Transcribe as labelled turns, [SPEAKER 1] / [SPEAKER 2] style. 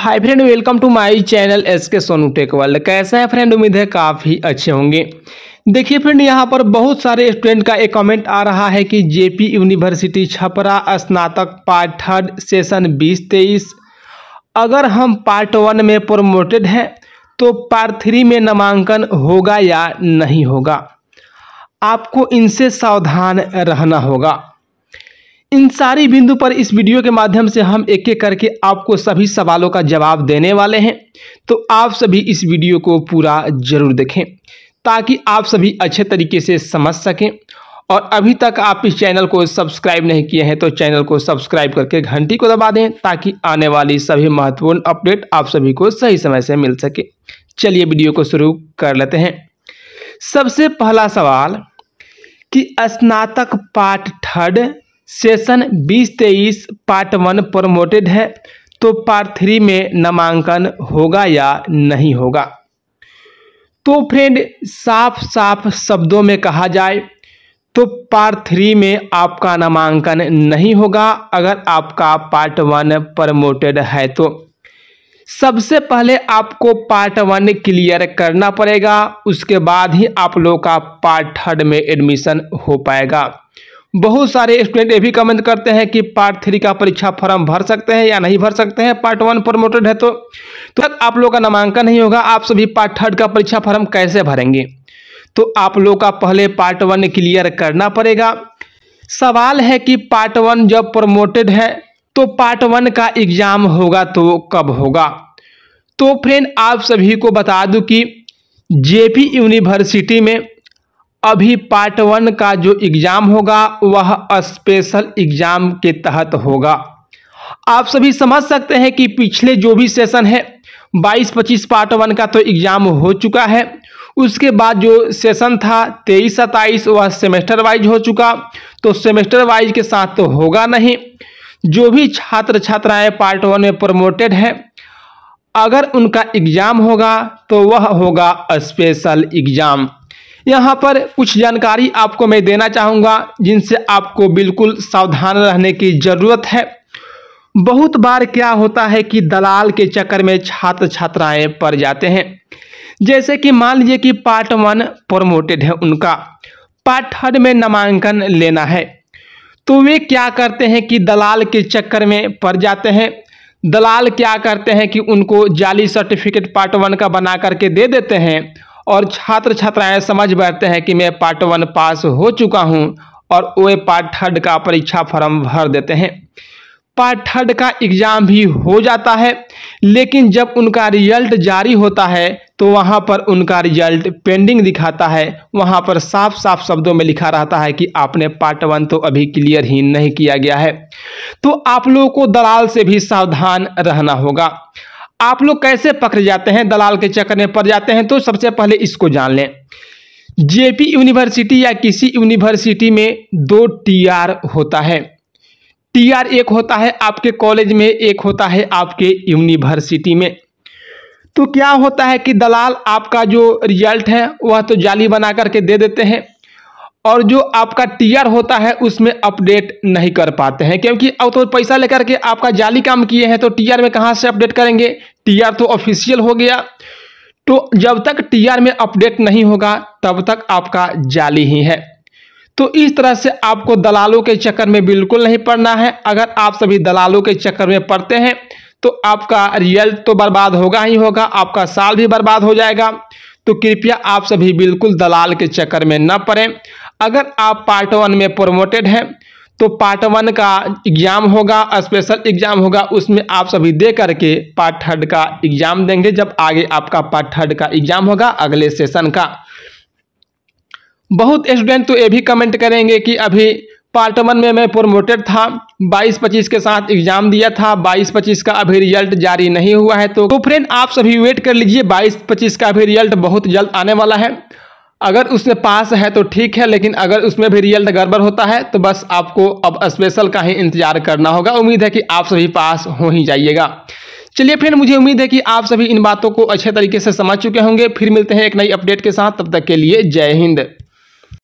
[SPEAKER 1] hi friend welcome to my channel S K Sonu tech world कैसे हैं friend उम्मीद है काफ़ी अच्छे होंगे देखिए फ्रेंड यहाँ पर बहुत सारे स्टूडेंट का एक कमेंट आ रहा है कि जेपी यूनिवर्सिटी छपरा स्नातक पार्ट थर्ड सेशन बीस तेईस अगर हम पार्ट वन में प्रोमोटेड हैं तो पार्ट थ्री में नामांकन होगा या नहीं होगा आपको इनसे सावधान रहना होगा इन सारी बिंदु पर इस वीडियो के माध्यम से हम एक एक करके आपको सभी सवालों का जवाब देने वाले हैं तो आप सभी इस वीडियो को पूरा जरूर देखें ताकि आप सभी अच्छे तरीके से समझ सकें और अभी तक आप इस चैनल को सब्सक्राइब नहीं किए हैं तो चैनल को सब्सक्राइब करके घंटी को दबा दें ताकि आने वाली सभी महत्वपूर्ण अपडेट आप सभी को सही समय से मिल सके चलिए वीडियो को शुरू कर लेते हैं सबसे पहला सवाल कि स्नातक पाठ थर्ड सेशन बीस तेईस पार्ट वन प्रमोटेड है तो पार्ट थ्री में नामांकन होगा या नहीं होगा तो फ्रेंड साफ साफ शब्दों में कहा जाए तो पार्ट थ्री में आपका नामांकन नहीं होगा अगर आपका पार्ट वन प्रमोटेड है तो सबसे पहले आपको पार्ट वन क्लियर करना पड़ेगा उसके बाद ही आप लोग का पार्ट थर्ड में एडमिशन हो पाएगा बहुत सारे स्टूडेंट ये भी कमेंट करते हैं कि पार्ट थ्री का परीक्षा फॉर्म भर सकते हैं या नहीं भर सकते हैं पार्ट वन प्रमोटेड है तो तो आप लोगों का नामांकन नहीं होगा आप सभी पार्ट थर्ड का परीक्षा फॉर्म कैसे भरेंगे तो आप लोगों का पहले पार्ट वन क्लियर करना पड़ेगा सवाल है कि पार्ट वन जब प्रमोटेड है तो पार्ट वन का एग्ज़ाम होगा तो कब होगा तो फ्रेंड आप सभी को बता दूँ कि जे यूनिवर्सिटी में अभी पार्ट वन का जो एग्ज़ाम होगा वह स्पेशल एग्ज़ाम के तहत होगा आप सभी समझ सकते हैं कि पिछले जो भी सेशन है 22-25 पार्ट वन का तो एग्ज़ाम हो चुका है उसके बाद जो सेशन था तेईस सत्ताईस वह सेमेस्टर वाइज हो चुका तो सेमेस्टर वाइज के साथ तो होगा नहीं जो भी छात्र छात्राएं पार्ट वन में प्रमोटेड हैं अगर उनका एग्ज़ाम होगा तो वह होगा स्पेशल एग्ज़ाम यहाँ पर कुछ जानकारी आपको मैं देना चाहूँगा जिनसे आपको बिल्कुल सावधान रहने की ज़रूरत है बहुत बार क्या होता है कि दलाल के चक्कर में छात्र छात्राएं पड़ जाते हैं जैसे कि मान लीजिए कि पार्ट वन प्रमोटेड है उनका पार्ट थर्ड में नामांकन लेना है तो वे क्या करते हैं कि दलाल के चक्कर में पड़ जाते हैं दलाल क्या करते हैं कि उनको जाली सर्टिफिकेट पार्ट वन का बना करके दे देते हैं और छात्र छात्राएं समझ बैठते हैं कि मैं पार्ट वन पास हो चुका हूं और वे पार्ट थर्ड का परीक्षा फॉर्म भर देते हैं पार्ट थर्ड का एग्ज़ाम भी हो जाता है लेकिन जब उनका रिजल्ट जारी होता है तो वहां पर उनका रिजल्ट पेंडिंग दिखाता है वहां पर साफ साफ शब्दों में लिखा रहता है कि आपने पार्ट वन तो अभी क्लियर ही नहीं किया गया है तो आप लोगों को दलाल से भी सावधान रहना होगा आप लोग कैसे पकड़े जाते हैं दलाल के चक्कर में पड़ जाते हैं तो सबसे पहले इसको जान लें जेपी यूनिवर्सिटी या किसी यूनिवर्सिटी में दो टीआर होता है टीआर एक होता है आपके कॉलेज में एक होता है आपके यूनिवर्सिटी में तो क्या होता है कि दलाल आपका जो रिजल्ट है वह तो जाली बना करके दे देते हैं और जो आपका टीआर होता है उसमें अपडेट नहीं कर पाते हैं क्योंकि अब तो पैसा लेकर के आपका जाली काम किए हैं तो टीआर में कहाँ से अपडेट करेंगे टीआर तो ऑफिशियल हो गया तो जब तक टीआर में अपडेट नहीं होगा तब तक आपका जाली ही है तो इस तरह से आपको दलालों के चक्कर में बिल्कुल नहीं पड़ना है अगर आप सभी दलालों के चक्कर में पड़ते हैं तो आपका रिजल्ट तो बर्बाद होगा ही होगा आपका साल भी बर्बाद हो जाएगा तो कृपया आप सभी बिल्कुल दलाल के चक्कर में न पड़ें अगर आप पार्ट वन में प्रोमोटेड हैं तो पार्ट वन का एग्जाम होगा स्पेशल एग्जाम होगा उसमें आप सभी दे करके पार्ट थर्ड का एग्जाम देंगे जब आगे आपका पार्ट थर्ड का एग्जाम होगा अगले सेशन का बहुत स्टूडेंट तो ये भी कमेंट करेंगे कि अभी पार्ट वन में मैं प्रोमोटेड था 22-25 के साथ एग्जाम दिया था 22-25 का अभी रिजल्ट जारी नहीं हुआ है तो, तो फ्रेंड आप सभी वेट कर लीजिए 22-25 का अभी रिजल्ट बहुत जल्द आने वाला है अगर उसमें पास है तो ठीक है लेकिन अगर उसमें भी रियल गड़बड़ होता है तो बस आपको अब स्पेशल का ही इंतजार करना होगा उम्मीद है कि आप सभी पास हो ही जाइएगा चलिए फिर मुझे उम्मीद है कि आप सभी इन बातों को अच्छे तरीके से समझ चुके होंगे फिर मिलते हैं एक नई अपडेट के साथ तब तक के लिए जय हिंद